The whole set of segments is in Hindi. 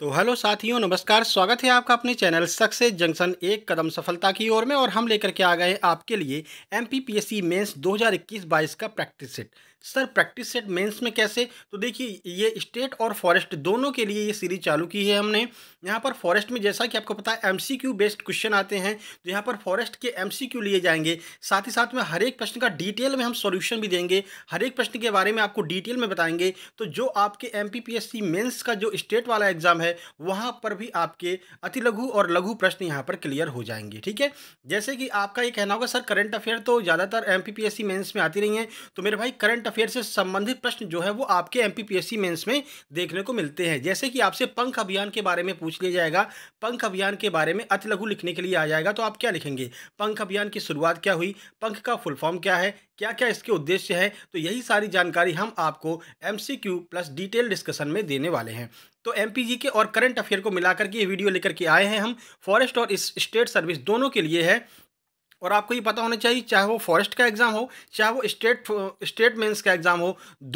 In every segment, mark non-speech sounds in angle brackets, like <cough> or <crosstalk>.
तो हेलो साथियों नमस्कार स्वागत है आपका अपने चैनल सक्सेस जंक्शन एक कदम सफलता की ओर में और हम लेकर के आ गए आपके लिए M P P S C mains इक्कीस बाईस का practice set sir practice set mains में कैसे तो देखिए ये स्टेट और फॉरेस्ट दोनों के लिए ये सीरीज चालू की है हमने यहाँ पर फॉरेस्ट में जैसा कि आपको पता है एमसीक्यू बेस्ड क्वेश्चन आते हैं तो यहाँ पर फॉरेस्ट के एमसीक्यू लिए जाएंगे साथ ही साथ में हर एक प्रश्न का डिटेल में हम सॉल्यूशन भी देंगे हर एक प्रश्न के बारे में आपको डिटेल में बताएंगे तो जो आपके एम पी मेन्स का जो स्टेट वाला एग्जाम है वहाँ पर भी आपके अति लघु और लघु प्रश्न यहाँ पर क्लियर हो जाएंगे ठीक है जैसे कि आपका ये कहना होगा सर करंट अफेयर तो ज़्यादातर एम पी मेन्स में आती रही हैं तो मेरे भाई करंट अफेयर से संबंधित प्रश्न जो है वो आपके एम पी मेंस में देखने को मिलते हैं जैसे कि आपसे पंख अभियान के बारे में पूछ लिया जाएगा पंख अभियान के बारे में अति लघु लिखने के लिए आ जाएगा तो आप क्या लिखेंगे पंख अभियान की शुरुआत क्या हुई पंख का फुल फॉर्म क्या है क्या क्या इसके उद्देश्य है तो यही सारी जानकारी हम आपको एम प्लस डिटेल डिस्कशन में देने वाले हैं तो एम के और करंट अफेयर को मिलाकर के ये वीडियो लेकर के आए हैं हम फॉरेस्ट और स्टेट सर्विस दोनों के लिए है और आपको ये पता होना चाहिए चाहे वो फॉरेस्ट का एग्ज़ाम हो चाहे वो स्टेट स्टेट मेंस का एग्ज़ाम हो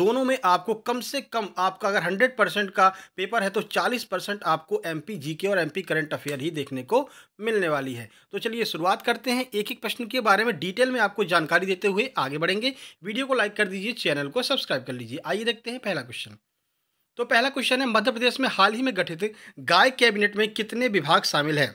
दोनों में आपको कम से कम आपका अगर हंड्रेड परसेंट का पेपर है तो चालीस परसेंट आपको एम पी जी के और एम पी करंट अफेयर ही देखने को मिलने वाली है तो चलिए शुरुआत करते हैं एक एक प्रश्न के बारे में डिटेल में आपको जानकारी देते हुए आगे बढ़ेंगे वीडियो को लाइक कर दीजिए चैनल को सब्सक्राइब कर लीजिए आइए देखते हैं पहला क्वेश्चन तो पहला क्वेश्चन है मध्य प्रदेश में हाल ही में गठित गाय कैबिनेट में कितने विभाग शामिल हैं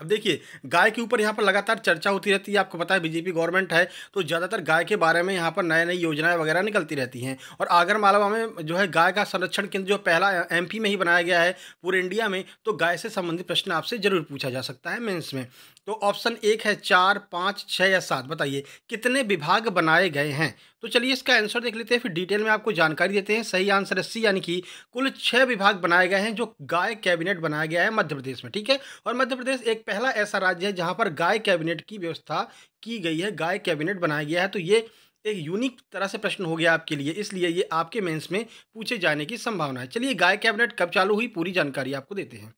अब देखिए गाय के ऊपर यहाँ पर लगातार चर्चा होती रहती है आपको पता है बीजेपी गवर्नमेंट है तो ज़्यादातर गाय के बारे में यहाँ पर नए नई योजनाएं वगैरह निकलती रहती हैं और आगर मालवा में जो है गाय का संरक्षण केंद्र जो पहला एमपी में ही बनाया गया है पूरे इंडिया में तो गाय से संबंधित प्रश्न आपसे ज़रूर पूछा जा सकता है मेन्स में तो ऑप्शन एक है चार पाँच छः या सात बताइए कितने विभाग बनाए गए हैं तो चलिए इसका आंसर देख लेते हैं फिर डिटेल में आपको जानकारी देते हैं सही आंसर है सी यानी कि कुल छः विभाग बनाए गए हैं जो गाय कैबिनेट बनाया गया है मध्य प्रदेश में ठीक है और मध्य प्रदेश एक पहला ऐसा राज्य है जहाँ पर गाय कैबिनेट की व्यवस्था की गई है गाय कैबिनेट बनाया गया है तो ये एक यूनिक तरह से प्रश्न हो गया आपके लिए इसलिए ये आपके मेंस में पूछे जाने की संभावना है चलिए गाय कैबिनेट कब चालू हुई पूरी जानकारी आपको देते हैं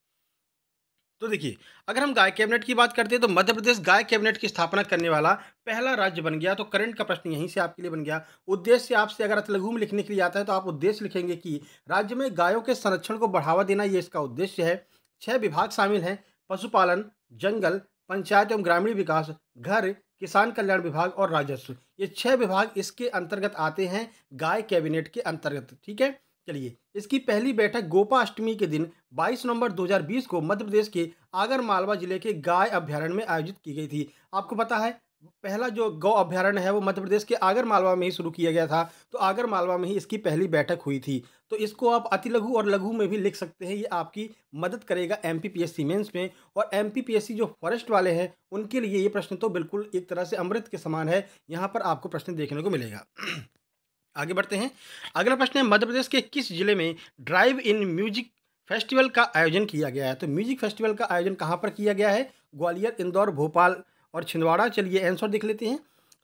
तो देखिए अगर हम गाय कैबिनेट की बात करते हैं तो मध्य प्रदेश गाय कैबिनेट की स्थापना करने वाला पहला राज्य बन गया तो करंट का प्रश्न यहीं से आपके लिए बन गया उद्देश्य आपसे अगर अतलघु में लिखने के लिए आता है तो आप उद्देश्य लिखेंगे कि राज्य में गायों के संरक्षण को बढ़ावा देना ये इसका उद्देश्य है छह विभाग शामिल हैं पशुपालन जंगल पंचायत एवं ग्रामीण विकास घर किसान कल्याण विभाग और राजस्व ये छह विभाग इसके अंतर्गत आते हैं गाय कैबिनेट के अंतर्गत ठीक है चलिए इसकी पहली बैठक गोपा अष्टमी के दिन 22 नवंबर 2020 को मध्य प्रदेश के आगरमालवा जिले के गाय अभ्यारण्य में आयोजित की गई थी आपको पता है पहला जो गौ अभ्यारण्य है वो मध्य प्रदेश के आगर मालवा में ही शुरू किया गया था तो आगर मालवा में ही इसकी पहली बैठक हुई थी तो इसको आप अति लघु और लघु में भी लिख सकते हैं ये आपकी मदद करेगा एम पी मेंस में और एम पी जो फॉरेस्ट वाले हैं उनके लिए ये प्रश्न तो बिल्कुल एक तरह से अमृत के समान है यहाँ पर आपको प्रश्न देखने को मिलेगा <clears throat> आगे बढ़ते हैं अगला प्रश्न है मध्य प्रदेश के किस जिले में ड्राइव इन म्यूजिक फेस्टिवल का आयोजन किया गया है तो म्यूजिक फेस्टिवल का आयोजन कहाँ पर किया गया है ग्वालियर इंदौर भोपाल और छिंदवाड़ा चलिए आंसर देख लेते हैं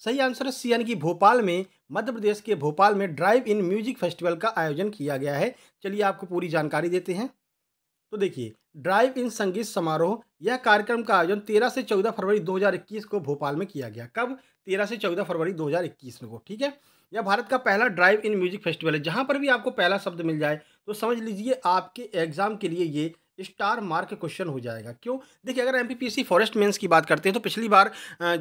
सही आंसर है सी यानी कि भोपाल में मध्य प्रदेश के भोपाल में ड्राइव इन म्यूजिक फेस्टिवल का आयोजन किया गया है चलिए आपको पूरी जानकारी देते हैं तो देखिए ड्राइव इन संगीत समारोह यह कार्यक्रम का आयोजन 13 से 14 फरवरी 2021 को भोपाल में किया गया कब 13 से 14 फरवरी 2021 को ठीक है यह भारत का पहला ड्राइव इन म्यूजिक फेस्टिवल है जहाँ पर भी आपको पहला शब्द मिल जाए तो समझ लीजिए आपके एग्ज़ाम के लिए ये स्टार मार्क क्वेश्चन हो जाएगा क्यों देखिए अगर एम पी फॉरेस्ट मेंस की बात करते हैं तो पिछली बार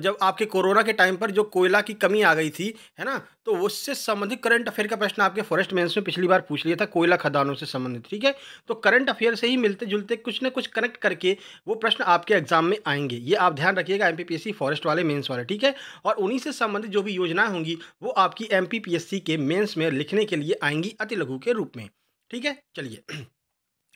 जब आपके कोरोना के टाइम पर जो कोयला की कमी आ गई थी है ना तो उससे संबंधित करंट अफेयर का प्रश्न आपके फॉरेस्ट मेंस में पिछली बार पूछ लिया था कोयला खदानों से संबंधित ठीक है तो करंट अफेयर से ही मिलते जुलते कुछ ना कुछ कनेक्ट करके वो प्रश्न आपके एग्जाम में आएंगे ये आप ध्यान रखिएगा एम फॉरेस्ट वाले मेन्स वाले ठीक है और उन्हीं से संबंधित जो भी योजनाएं होंगी वो आपकी एम के मेन्स में लिखने के लिए आएंगी अति लघु के रूप में ठीक है चलिए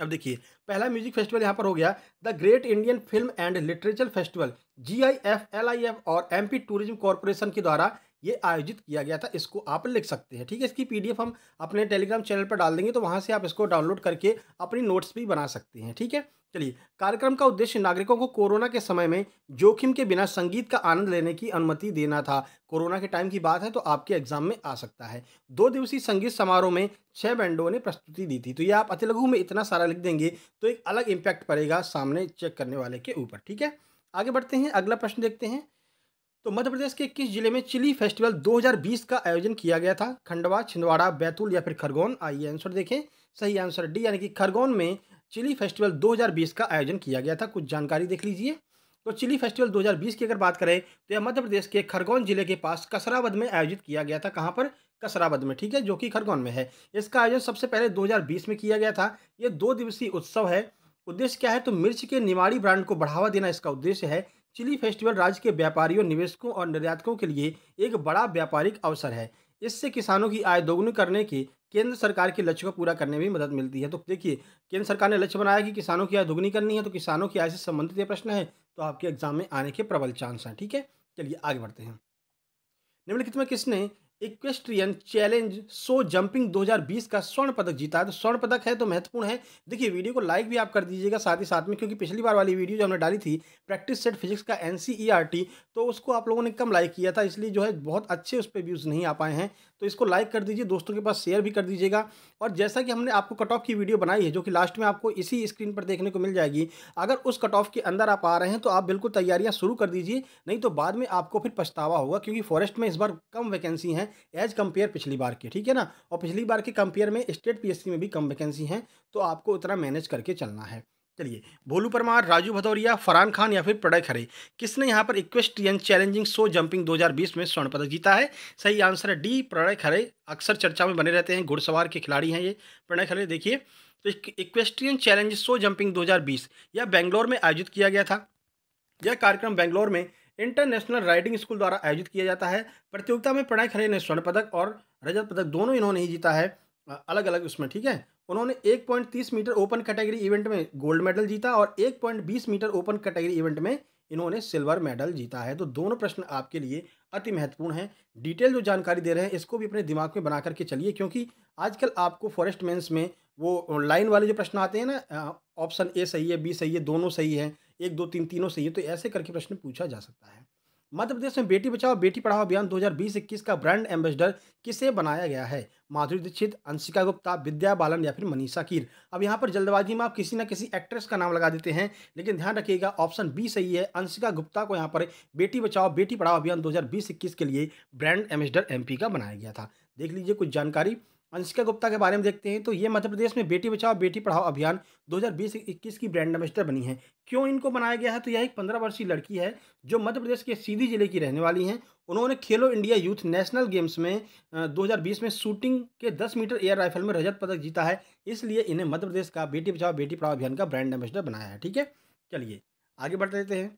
अब देखिए पहला म्यूजिक फेस्टिवल यहाँ पर हो गया the great Indian film and literature festival G I F L I F और एम पी टूरिज्म कॉरपोरेशन के द्वारा ये आयोजित किया गया था इसको आप लिख सकते हैं ठीक है इसकी पीडीएफ हम अपने टेलीग्राम चैनल पर डाल देंगे तो वहाँ से आप इसको डाउनलोड करके अपनी नोट्स भी बना सकते हैं ठीक है चलिए कार्यक्रम का उद्देश्य नागरिकों को कोरोना के समय में जोखिम के बिना संगीत का आनंद लेने की अनुमति देना था कोरोना के टाइम की बात है तो आपके एग्जाम में आ सकता है दो दिवसीय संगीत समारोह में छह बैंडों ने प्रस्तुति दी थी तो ये आप अतिलघु में इतना सारा लिख देंगे तो एक अलग इम्पैक्ट पड़ेगा सामने चेक करने वाले के ऊपर ठीक है आगे बढ़ते हैं अगला प्रश्न देखते हैं तो मध्य प्रदेश के किस जिले में चिली फेस्टिवल 2020 का आयोजन किया गया था खंडवा छिंदवाड़ा बैतूल या फिर खरगोन आइए आंसर देखें सही आंसर डी यानी कि खरगोन में चिली फेस्टिवल 2020 का आयोजन किया गया था कुछ जानकारी देख लीजिए तो चिली फेस्टिवल 2020 की अगर बात करें तो यह मध्य प्रदेश के खरगोन जिले के पास कसराबद में आयोजित किया गया था कहाँ पर कसराबद में ठीक है जो कि खरगोन में है इसका आयोजन सबसे पहले दो में किया गया था ये दो दिवसीय उत्सव है उद्देश्य क्या है तो मिर्च के निवाड़ी ब्रांड को बढ़ावा देना इसका उद्देश्य है चिली फेस्टिवल राज्य के व्यापारियों निवेशकों और निर्यातकों के लिए एक बड़ा व्यापारिक अवसर है इससे किसानों की आय दोगुनी करने के केंद्र सरकार के लक्ष्य को पूरा करने में मदद मिलती है तो देखिए केंद्र सरकार ने लक्ष्य बनाया कि किसानों की आय दोगुनी करनी है तो किसानों की आय से संबंधित ये प्रश्न है तो आपके एग्जाम में आने के प्रबल चांस हैं ठीक है चलिए आगे बढ़ते हैं निम्नलिखित में किसने इक्वेस्ट्रियन चैलेंज सो जंपिंग 2020 का स्वर्ण पदक जीता है तो स्वर्ण पदक है तो महत्वपूर्ण है देखिए वीडियो को लाइक भी आप कर दीजिएगा साथ ही साथ में क्योंकि पिछली बार वाली वीडियो जो हमने डाली थी प्रैक्टिस सेट फिजिक्स का एन e तो उसको आप लोगों ने कम लाइक किया था इसलिए जो है बहुत अच्छे उस पर व्यूज़ नहीं आ पाए हैं तो इसको लाइक कर दीजिए दोस्तों के पास शेयर भी कर दीजिएगा और जैसा कि हमने आपको कट ऑफ की वीडियो बनाई है जो कि लास्ट में आपको इसी स्क्रीन पर देखने को मिल जाएगी अगर उस कट ऑफ के अंदर आप आ रहे हैं तो आप बिल्कुल तैयारियाँ शुरू कर दीजिए नहीं तो बाद में आपको फिर पछतावा होगा क्योंकि फॉरेस्ट में इस बार कम वैकेंसी हैं एज कम्पेयर पिछली बार की ठीक है ना और पिछली बार के कंपेयर में स्टेट पी में भी कम वैकेंसी हैं तो आपको उतना मैनेज करके चलना है चलिए भोलू परमार राजू भदौरिया फरहान खान या फिर प्रणय खरे किसने यहाँ पर इक्वेस्ट्रियन चैलेंजिंग शो जंपिंग 2020 में स्वर्ण पदक जीता है सही आंसर है डी प्रणय खरे अक्सर चर्चा में बने रहते हैं घुड़सवार के खिलाड़ी हैं ये प्रणय खरे देखिए तो इक्वेस्ट्रियन चैलेंज शो जंपिंग 2020 यह बेंगलोर में आयोजित किया गया था यह कार्यक्रम बेंगलोर में इंटरनेशनल राइडिंग स्कूल द्वारा आयोजित किया जाता है प्रतियोगिता में प्रणय खरे ने स्वर्ण पदक और रजत पदक दोनों इन्होंने ही जीता है अलग अलग उसमें ठीक है उन्होंने एक पॉइंट तीस मीटर ओपन कैटेगरी इवेंट में गोल्ड मेडल जीता और एक पॉइंट बीस मीटर ओपन कैटेगरी इवेंट में इन्होंने सिल्वर मेडल जीता है तो दोनों प्रश्न आपके लिए अति महत्वपूर्ण हैं डिटेल जो जानकारी दे रहे हैं इसको भी अपने दिमाग में बना करके चलिए क्योंकि आजकल आपको फॉरेस्ट मैंस में वो लाइन वाले जो प्रश्न आते हैं ना ऑप्शन ए सही है बी सही है दोनों सही है एक दो तीन तीनों सही है तो ऐसे करके प्रश्न पूछा जा सकता है मध्य प्रदेश में बेटी बचाओ बेटी पढ़ाओ अभियान 2020-21 का ब्रांड एम्बेसडर किसे बनाया गया है माधुरी दीक्षित अंशिका गुप्ता विद्या बालन या फिर मनीषा कीर अब यहाँ पर जल्दबाजी में आप किसी ना किसी एक्ट्रेस का नाम लगा देते हैं लेकिन ध्यान रखिएगा ऑप्शन बी सही है अंशिका गुप्ता को यहाँ पर बेटी बचाओ बेटी पढ़ाओ अभियान दो हज़ार के लिए ब्रांड एम्बेसडर एम का बनाया गया था देख लीजिए कुछ जानकारी अंशिका गुप्ता के बारे में देखते हैं तो ये मध्य प्रदेश में बेटी बचाओ बेटी पढ़ाओ अभियान 2020-21 की ब्रांड एम्बेस्टर बनी है क्यों इनको बनाया गया है तो यह एक पंद्रह वर्षीय लड़की है जो मध्य प्रदेश के सीधी जिले की रहने वाली हैं उन्होंने खेलो इंडिया यूथ नेशनल गेम्स में 2020 में शूटिंग के दस मीटर एयर राइफल में रजत पदक जीता है इसलिए इन्हें मध्य प्रदेश का बेटी बचाओ बेटी पढ़ाओ अभियान का ब्रांड एम्बेस्डर बनाया है ठीक है चलिए आगे बढ़ते रहते हैं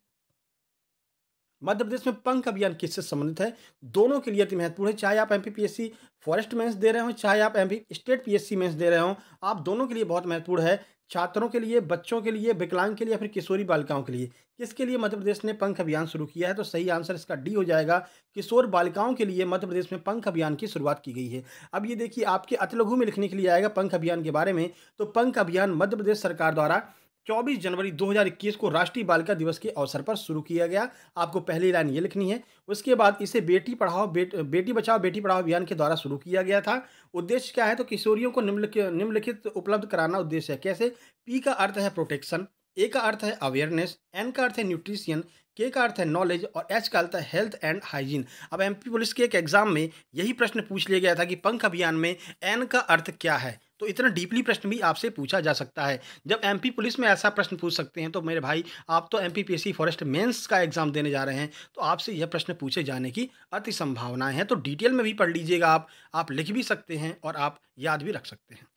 मध्य प्रदेश में पंख अभियान किससे संबंधित है दोनों के लिए अति महत्वपूर्ण है चाहे आप एम पी फॉरेस्ट मेंस दे रहे हो चाहे आप एम स्टेट पीएससी मेंस दे रहे हो आप दोनों के लिए बहुत महत्वपूर्ण है छात्रों के लिए बच्चों के लिए विकलांग के लिए या फिर किशोरी बालिकाओं के लिए किसके लिए मध्य प्रदेश ने पंख अभियान शुरू किया है तो सही आंसर इसका डी हो जाएगा किशोर बालिकाओं के लिए मध्य प्रदेश में पंख अभियान की शुरुआत की गई है अब ये देखिए आपके अतलघु में लिखने के लिए आएगा पंख अभियान के बारे में तो पंख अभियान मध्य प्रदेश सरकार द्वारा 24 जनवरी 2021 को राष्ट्रीय बालिका दिवस के अवसर पर शुरू किया गया आपको पहली लाइन ये लिखनी है उसके बाद इसे बेटी पढ़ाओ बेट, बेटी बचाओ बेटी पढ़ाओ अभियान के द्वारा शुरू किया गया था उद्देश्य क्या है तो किशोरियों को निम्नलिखित निम्नलिखित उपलब्ध कराना उद्देश्य है कैसे पी का अर्थ है प्रोटेक्शन ए का अर्थ है अवेयरनेस एन का अर्थ है न्यूट्रिशियन के का अर्थ है नॉलेज और एच का अर्थ है हेल्थ एंड हाइजीन अब एमपी पुलिस के एक एग्जाम में यही प्रश्न पूछ लिया गया था कि पंख अभियान में एन का अर्थ क्या है तो इतना डीपली प्रश्न भी आपसे पूछा जा सकता है जब एमपी पुलिस में ऐसा प्रश्न पूछ सकते हैं तो मेरे भाई आप तो एम पी फॉरेस्ट मेंस का एग्ज़ाम देने जा रहे हैं तो आपसे यह प्रश्न पूछे जाने की अति संभावनाएं हैं तो डिटेल में भी पढ़ लीजिएगा आप आप लिख भी सकते हैं और आप याद भी रख सकते हैं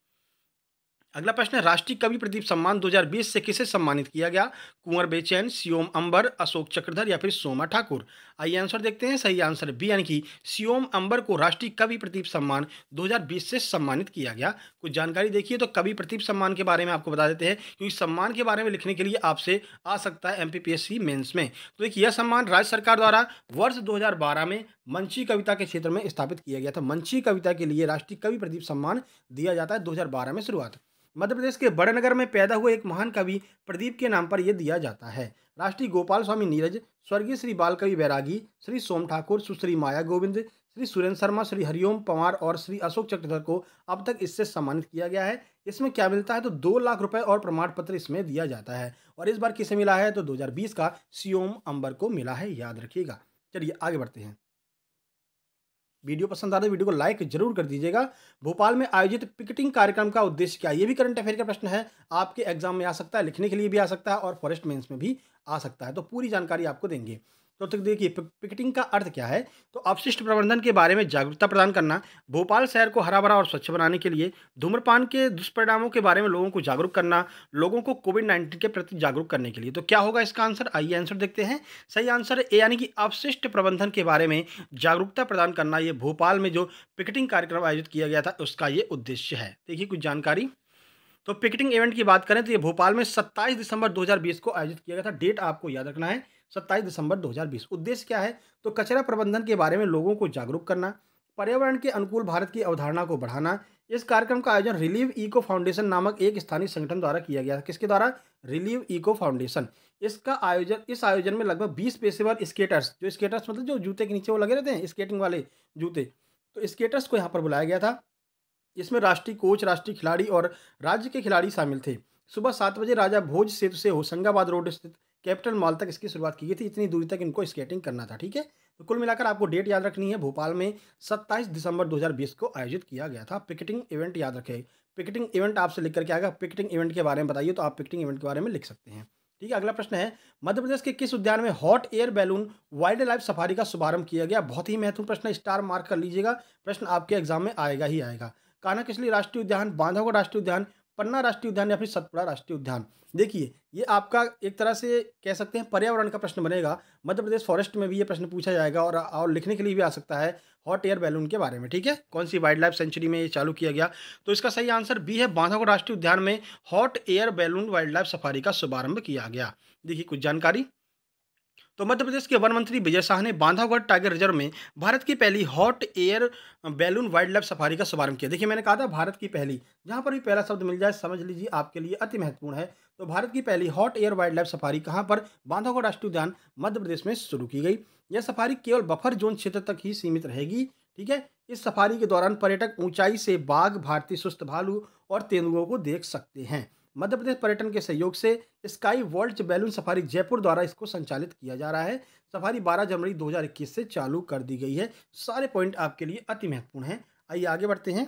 अगला प्रश्न है राष्ट्रीय कवि प्रदीप सम्मान 2020 से किसे सम्मानित किया गया कुंवर बेचैन सियोम अंबर अशोक चक्रधर या फिर सोमा ठाकुर आइए आंसर देखते हैं सही आंसर बी यानी कि सियोम अंबर को राष्ट्रीय कवि प्रदीप सम्मान 2020 से सम्मानित किया गया कुछ जानकारी देखिए तो कवि प्रदीप सम्मान के बारे में आपको बता देते हैं क्योंकि सम्मान के बारे में लिखने के लिए आपसे आ सकता है एम पी में तो देखिए यह सम्मान राज्य सरकार द्वारा वर्ष दो में मंची कविता के क्षेत्र में स्थापित किया गया था मंची कविता के लिए राष्ट्रीय कवि प्रदीप सम्मान दिया जाता है दो में शुरुआत मध्य प्रदेश के बड़नगर में पैदा हुए एक महान कवि प्रदीप के नाम पर यह दिया जाता है राष्ट्रीय गोपाल स्वामी नीरज स्वर्गीय श्री बालकवि बैरागी श्री सोम ठाकुर सुश्री माया गोविंद श्री सुरेंद्र शर्मा श्री हरिओम पवार और श्री अशोक चक्रधर को अब तक इससे सम्मानित किया गया है इसमें क्या मिलता है तो दो लाख रुपए और प्रमाण पत्र इसमें दिया जाता है और इस बार किसे मिला है तो 2020 का सीओम अंबर को मिला है याद रखिएगा चलिए आगे बढ़ते हैं वीडियो पसंद आ रहा है वीडियो को लाइक जरूर कर दीजिएगा भोपाल में आयोजित पिकेटिंग कार्यक्रम का उद्देश्य क्या ये भी करंट अफेयर का प्रश्न है आपके एग्जाम में आ सकता है लिखने के लिए भी आ सकता है और फॉरेस्ट मेंस में भी आ सकता है तो पूरी जानकारी आपको देंगे तो तक देखिए पिकेटिंग का अर्थ क्या है तो अपशिष्ट प्रबंधन के बारे में जागरूकता प्रदान करना भोपाल शहर को हरा भरा और स्वच्छ बनाने के लिए धूम्रपान के दुष्परिणामों के बारे में लोगों को जागरूक करना लोगों को कोविड नाइन्टीन के प्रति जागरूक करने के लिए तो क्या होगा इसका आंसर आइए आंसर देखते हैं सही आंसर ए यानी कि अपशिष्ट प्रबंधन के बारे में जागरूकता प्रदान करना ये भोपाल में जो पिकेटिंग कार्यक्रम आयोजित किया गया था उसका ये उद्देश्य है देखिए कुछ जानकारी तो पिकेटिंग इवेंट की बात करें तो ये भोपाल में 27 दिसंबर 2020 को आयोजित किया गया था डेट आपको याद रखना है 27 दिसंबर 2020 उद्देश्य क्या है तो कचरा प्रबंधन के बारे में लोगों को जागरूक करना पर्यावरण के अनुकूल भारत की अवधारणा को बढ़ाना इस कार्यक्रम का आयोजन रिलीव इको फाउंडेशन नामक एक स्थानीय संगठन द्वारा किया गया था किसके द्वारा रिलीव इको फाउंडेशन इसका आयोजन इस आयोजन में लगभग बीस पेशेवर स्केटर्स जो स्केटर्स मतलब जो जूते के नीचे वो लगे रहते हैं स्केटिंग वाले जूते तो स्केटर्स को यहाँ पर बुलाया गया था इसमें राष्ट्रीय कोच राष्ट्रीय खिलाड़ी और राज्य के खिलाड़ी शामिल थे सुबह सात बजे राजा भोज सेतु से होशंगाबाद रोड स्थित कैपिटल मॉल तक इसकी शुरुआत की गई थी इतनी दूरी तक इनको स्केटिंग करना था ठीक है तो कुल मिलाकर आपको डेट याद रखनी है भोपाल में 27 दिसंबर 2020 को आयोजित किया गया था पिकेटिंग इवेंट याद रखें पिकेटिंग इवेंट आपसे लिख करके आएगा पिकेटिंग इवेंट के बारे में बताइए तो आप पिकेटिंग इवेंट के बारे में लिख सकते हैं ठीक है अगला प्रश्न है मध्य प्रदेश के किस उद्यान में hot air balloon wildlife safari का शुभारंभ किया गया बहुत ही महत्वपूर्ण प्रश्न स्टार मार्क कर लीजिएगा प्रश्न आपके एग्जाम में आएगा ही आएगा कानाकिसली राष्ट्रीय उद्यान बांधवगढ़ राष्ट्रीय उद्यान पन्ना राष्ट्रीय उद्यान या फिर सतपुड़ा राष्ट्रीय उद्यान देखिए ये आपका एक तरह से कह सकते हैं पर्यावरण का प्रश्न बनेगा मध्य प्रदेश फॉरेस्ट में भी ये प्रश्न पूछा जाएगा और और लिखने के लिए भी आ सकता है हॉट एयर बैलून के बारे में ठीक है कौन सी वाइल्ड लाइफ सेंचुरी में ये चालू किया गया तो इसका सही आंसर बी है बांधवगढ़ राष्ट्रीय उद्यान में hot air balloon wildlife safari का शुभारंभ किया गया देखिए कुछ जानकारी तो मध्य प्रदेश के वन मंत्री विजय शाह ने बांधागढ़ टाइगर रिजर्व में भारत की पहली hot air balloon wildlife safari का शुभारंभ किया देखिए मैंने कहा था भारत की पहली जहाँ पर भी पहला शब्द मिल जाए समझ लीजिए आपके लिए अति महत्वपूर्ण है तो भारत की पहली hot air wildlife safari कहाँ पर बांधागढ़ राष्ट्रीय उद्यान मध्य प्रदेश में शुरू की गई यह सफारी केवल बफर जोन क्षेत्र तक ही सीमित रहेगी ठीक है इस सफारी के दौरान पर्यटक ऊंचाई से बाघ भारतीय सुस्त भालू और तेंदुओं को देख सकते हैं मध्य प्रदेश पर्यटन के सहयोग से sky world balloon safari Jaipur द्वारा इसको संचालित किया जा रहा है सफारी 12 जनवरी 2021 से चालू कर दी गई है सारे पॉइंट आपके लिए अति महत्वपूर्ण हैं आइए आगे बढ़ते हैं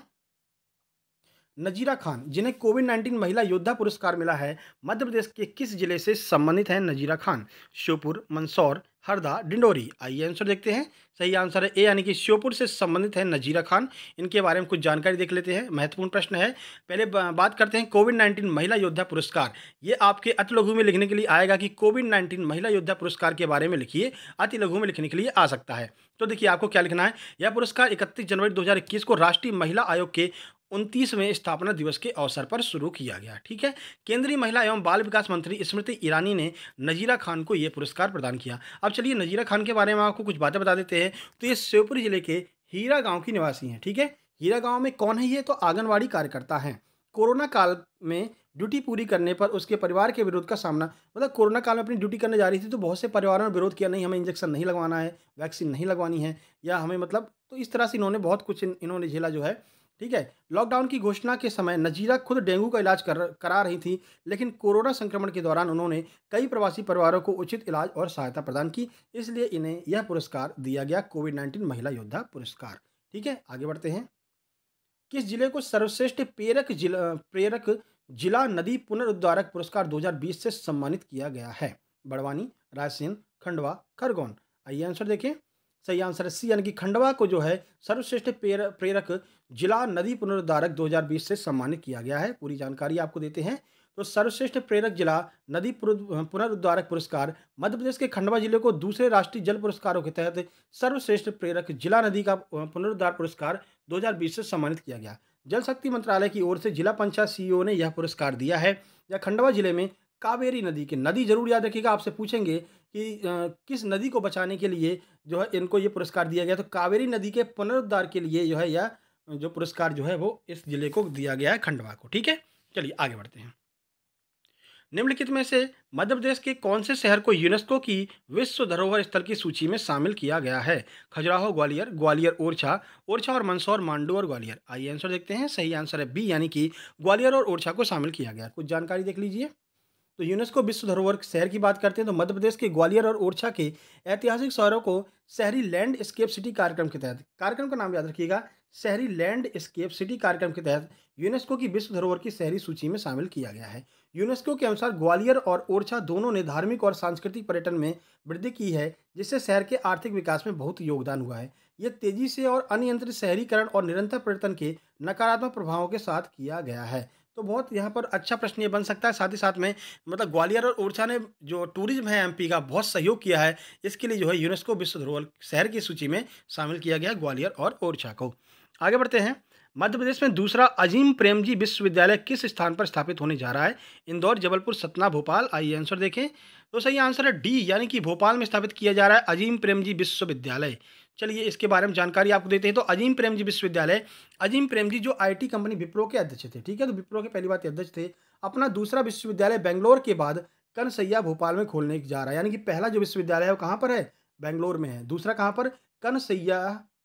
नजीरा खान जिन्हें कोविड 19 महिला योद्धा पुरस्कार मिला है मध्य प्रदेश के किस जिले से संबंधित है नजीरा खान श्योपुर मंदसौर हरदा डिंडोरी आइए आंसर देखते हैं सही आंसर है ए यानी कि श्योपुर से संबंधित है नजीरा खान इनके बारे में कुछ जानकारी देख लेते हैं महत्वपूर्ण प्रश्न है पहले बात करते हैं कोविड नाइन्टीन महिला योद्धा पुरस्कार ये आपके अति लघु में लिखने के लिए आएगा कि कोविड नाइन्टीन महिला योद्धा पुरस्कार के बारे में लिखिए अति लघु में लिखने के लिए आ सकता है तो देखिए आपको क्या लिखना है यह पुरस्कार 31 जनवरी 2021 को राष्ट्रीय महिला आयोग के उनतीसवें स्थापना दिवस के अवसर पर शुरू किया गया ठीक है केंद्रीय महिला एवं बाल विकास मंत्री स्मृति ईरानी ने नजीरा खान को ये पुरस्कार प्रदान किया अब चलिए नजीरा खान के बारे में आपको कुछ बातें बता देते हैं तो ये शिवपुरी जिले के हीरा गाँव की निवासी हैं ठीक है हीरा गाँव में कौन है ये तो आंगनबाड़ी कार्यकर्ता हैं कोरोना काल में ड्यूटी पूरी करने पर उसके परिवार के विरोध का सामना मतलब कोरोना काल में अपनी ड्यूटी करने जा रही थी तो बहुत से परिवारों ने विरोध किया नहीं हमें इंजेक्शन नहीं लगवाना है वैक्सीन नहीं लगवानी है या हमें मतलब तो इस तरह से इन्होंने बहुत कुछ इन्होंने झेला जो है ठीक है लॉकडाउन की घोषणा के समय नजीरा खुद डेंगू का इलाज कर करा रही थी लेकिन कोरोना संक्रमण के दौरान उन्होंने कई प्रवासी परिवारों को उचित इलाज और सहायता प्रदान की इसलिए इन्हें यह पुरस्कार दिया गया कोविड नाइन्टीन महिला योद्धा पुरस्कार ठीक है आगे बढ़ते हैं किस जिले को सर्वश्रेष्ठ प्रेरक जिला प्रेरक जिला नदी पुनरुद्धारक पुरस्कार 2020 से सम्मानित किया गया है बड़वानी रायसेन खंडवा खरगोन आइए आंसर देखें सही आंसर सी यानी कि खंडवा को जो है सर्वश्रेष्ठ प्रेरक जिला नदी पुनरुद्धारक 2020 से सम्मानित किया गया है पूरी जानकारी आपको देते हैं तो सर्वश्रेष्ठ प्रेरक जिला नदी पुनरुद्धारक पुरस्कार मध्य प्रदेश के खंडवा जिले को दूसरे राष्ट्रीय जल पुरस्कारों के तहत सर्वश्रेष्ठ प्रेरक जिला नदी का पुनरुद्धार पुरस्कार 2020 से सम्मानित किया गया जल शक्ति मंत्रालय की ओर से जिला पंचायत सीईओ ने यह पुरस्कार दिया है यह खंडवा जिले में कावेरी नदी के नदी जरूर याद रखिएगा आपसे पूछेंगे कि किस नदी को बचाने के लिए जो है इनको ये पुरस्कार दिया गया तो कावेरी नदी के पुनरुद्धार के लिए जो है यह जो पुरस्कार जो है वो इस जिले को दिया गया है खंडवा को ठीक है चलिए आगे बढ़ते हैं निम्नलिखित में से मध्य प्रदेश के कौन से शहर को यूनेस्को की विश्व धरोहर स्थल की सूची में शामिल किया गया है खजुराहो ग्वालियर ग्वालियर ओरछा ओरछा और मंदसौर मांडू और ग्वालियर आइए आंसर देखते हैं सही आंसर है बी यानी कि ग्वालियर और ओरछा को शामिल किया गया कुछ जानकारी देख लीजिए तो यूनेस्को विश्व धरोहर शहर की बात करते हैं तो मध्य प्रदेश के ग्वालियर और ओरछा के ऐतिहासिक शहरों को शहरी लैंड स्केप सिटी कार्यक्रम के तहत कार्यक्रम का नाम याद रखिएगा शहरी लैंड स्केप सिटी कार्यक्रम के तहत यूनेस्को की विश्व धरोहर की शहरी सूची में शामिल किया गया है यूनेस्को के अनुसार ग्वालियर और ओरछा दोनों ने धार्मिक और सांस्कृतिक पर्यटन में वृद्धि की है जिससे शहर के आर्थिक विकास में बहुत योगदान हुआ है ये तेजी से और अनियंत्रित शहरीकरण और निरंतर पर्यटन के नकारात्मक प्रभावों के साथ किया गया है तो बहुत यहाँ पर अच्छा प्रश्न ये बन सकता है साथ ही साथ में मतलब ग्वालियर और ओरछा ने जो टूरिज्म है एमपी का बहुत सहयोग किया है इसके लिए जो है यूनेस्को विश्व धरोहर शहर की सूची में शामिल किया गया ग्वालियर और ओरछा को आगे बढ़ते हैं मध्य प्रदेश में दूसरा अजीम प्रेमजी विश्वविद्यालय किस स्थान पर स्थापित होने जा रहा है इंदौर जबलपुर सतना भोपाल आइए आंसर देखें तो सही आंसर है डी यानी कि भोपाल में स्थापित किया जा रहा है अजीम प्रेमजी विश्वविद्यालय चलिए इसके बारे में जानकारी आपको देते हैं तो अजीम प्रेम जी विश्वविद्यालय अजीम प्रेम जी जो आईटी कंपनी विप्रो के अध्यक्ष थे ठीक है तो विप्रो के पहली बात अध्यक्ष थे अपना दूसरा विश्वविद्यालय बेंगलोर के बाद कनसैया भोपाल में खोलने जा रहा है यानी कि पहला जो विश्वविद्यालय है वो कहाँ पर है बेंगलोर में है दूसरा कहाँ पर कनसैया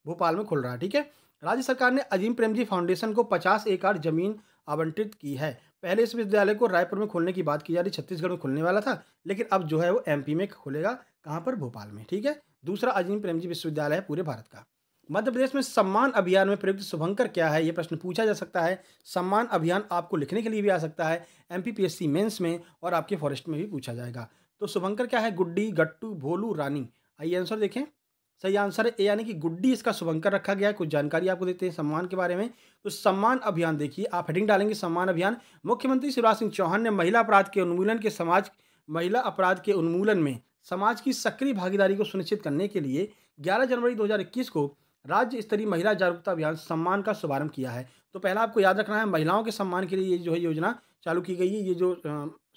भोपाल में खोल रहा है ठीक है राज्य सरकार ने अजीम प्रेमजी फाउंडेशन को पचास एकड़ जमीन आवंटित की है पहले इस विद्यालय को रायपुर में खोलने की बात की जा रही छत्तीसगढ़ में खोलने वाला था लेकिन अब जो है वो एमपी में खोलेगा कहाँ पर भोपाल में ठीक है दूसरा अजीम प्रेमजी विश्वविद्यालय है पूरे भारत का मध्य प्रदेश में सम्मान अभियान में प्रयुक्त शुभंकर क्या है ये प्रश्न पूछा जा सकता है सम्मान अभियान आपको लिखने के लिए भी आ सकता है एम पी मेंस में और आपके फॉरेस्ट में भी पूछा जाएगा तो शुभंकर क्या है गुड्डी गट्टू भोलू रानी आइए आंसर देखें सही आंसर है ए यानी कि गुड्डी इसका शुभंकर रखा गया है कुछ जानकारी आपको देते हैं सम्मान के बारे में तो सम्मान अभियान देखिए आप हेडिंग डालेंगे सम्मान अभियान मुख्यमंत्री शिवराज सिंह चौहान ने महिला अपराध के उन्मूलन के समाज महिला अपराध के उन्मूलन में समाज की सक्रिय भागीदारी को सुनिश्चित करने के लिए 11 जनवरी 2021 को राज्य स्तरीय महिला जागरूकता अभियान सम्मान का शुभारंभ किया है तो पहला आपको याद रखना है महिलाओं के सम्मान के लिए ये जो है योजना चालू की गई है ये जो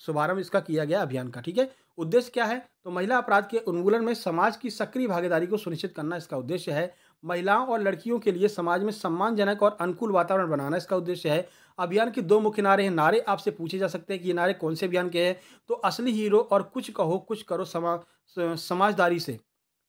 शुभारंभ इसका किया गया अभियान का ठीक है उद्देश्य क्या है तो महिला अपराध के उन्मूलन में समाज की सक्रिय भागीदारी को सुनिश्चित करना इसका उद्देश्य है महिलाओं और लड़कियों के लिए समाज में सम्मानजनक और अनुकूल वातावरण बनाना इसका उद्देश्य है अभियान के दो मुख्य नारे हैं नारे आपसे पूछे जा सकते हैं कि ये नारे कौन से अभियान के हैं तो असली हीरो और कुछ कहो कुछ करो समा समाजदारी से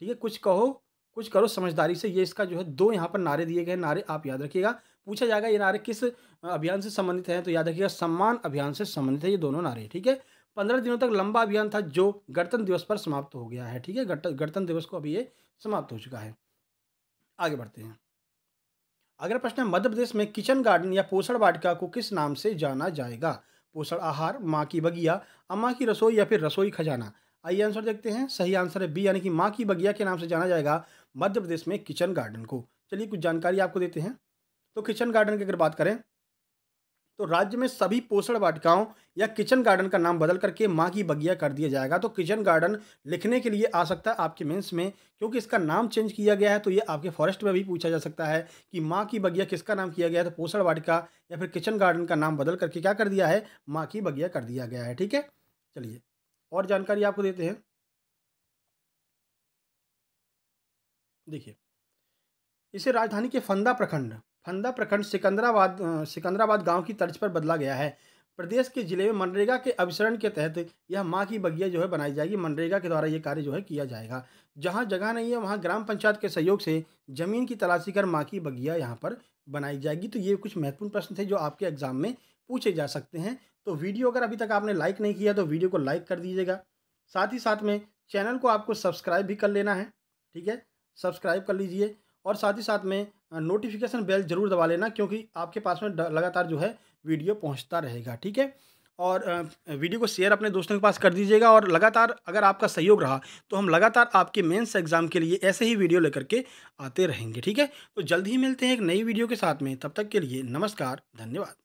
ठीक है कुछ कहो कुछ करो समझदारी से ये इसका जो है दो यहाँ पर नारे दिए गए नारे आप याद रखिएगा पूछा जाएगा ये नारे किस अभियान से संबंधित हैं तो याद रखिएगा सम्मान अभियान से संबंधित है ये दोनों नारे ठीक है पंद्रह दिनों तक लंबा अभियान था जो गणतंत्र दिवस पर समाप्त हो गया है ठीक है गणतंत्र दिवस को अभी ये समाप्त हो चुका है आगे बढ़ते हैं अगला प्रश्न है मध्य प्रदेश में किचन गार्डन या पोषण वाटिका को किस नाम से जाना जाएगा पोषण आहार माँ की बगिया अम्मा की रसोई या फिर रसोई खजाना आइए आंसर देखते हैं सही आंसर है बी यानी कि माँ की बगिया के नाम से जाना जाएगा मध्य प्रदेश में किचन गार्डन को चलिए कुछ जानकारी आपको देते हैं तो किचन गार्डन की अगर बात करें तो राज्य में सभी पोषण वाटिकाओं या किचन गार्डन का नाम बदल करके माँ की बगिया कर दिया जाएगा तो किचन गार्डन लिखने के लिए आ सकता है आपके मेंस में क्योंकि इसका नाम चेंज किया गया है तो ये आपके फॉरेस्ट में भी पूछा जा सकता है कि माँ की बगिया किसका नाम किया गया है तो पोषण वाटिका या फिर किचन गार्डन का नाम बदल करके क्या कर दिया है माँ की बगिया कर दिया गया है ठीक है चलिए और जानकारी आपको देते हैं देखिए इसे राजधानी के फंदा प्रखंड फंदा प्रखंड सिकंदराबाद सिकंदराबाद गांव की तर्ज पर बदला गया है प्रदेश के जिले में मनरेगा के अभिसरण के तहत यह माँ की बगिया जो है बनाई जाएगी मनरेगा के द्वारा ये कार्य जो है किया जाएगा जहाँ जगह नहीं है वहाँ ग्राम पंचायत के सहयोग से जमीन की तलाशी कर माँ की बगिया यहाँ पर बनाई जाएगी तो ये कुछ महत्वपूर्ण प्रश्न थे जो आपके एग्जाम में पूछे जा सकते हैं तो वीडियो अगर अभी तक आपने लाइक नहीं किया तो वीडियो को लाइक कर दीजिएगा साथ ही साथ में चैनल को आपको सब्सक्राइब भी कर लेना है ठीक है सब्सक्राइब कर लीजिए और साथ ही साथ में नोटिफिकेशन बेल जरूर दबा लेना क्योंकि आपके पास में लगातार जो है वीडियो पहुंचता रहेगा ठीक है और वीडियो को शेयर अपने दोस्तों के पास कर दीजिएगा और लगातार अगर आपका सहयोग रहा तो हम लगातार आपके मेंस एग्ज़ाम के लिए ऐसे ही वीडियो लेकर के आते रहेंगे ठीक है तो जल्द ही मिलते हैं एक नई वीडियो के साथ में तब तक के लिए नमस्कार धन्यवाद